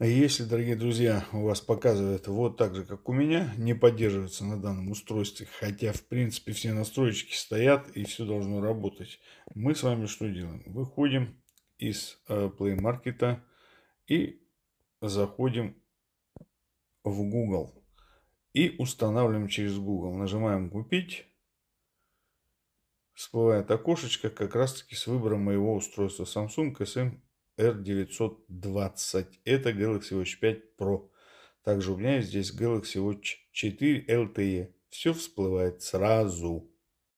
А если, дорогие друзья, у вас показывает вот так же, как у меня, не поддерживается на данном устройстве, хотя, в принципе, все настройки стоят и все должно работать, мы с вами что делаем? Выходим из э, Play Market а и заходим в Google и устанавливаем через Google. Нажимаем «Купить». Всплывает окошечко как раз таки с выбором моего устройства Samsung SM R920. Это Galaxy Watch 5 Pro. Также у меня здесь Galaxy Watch 4 LTE. Все всплывает сразу.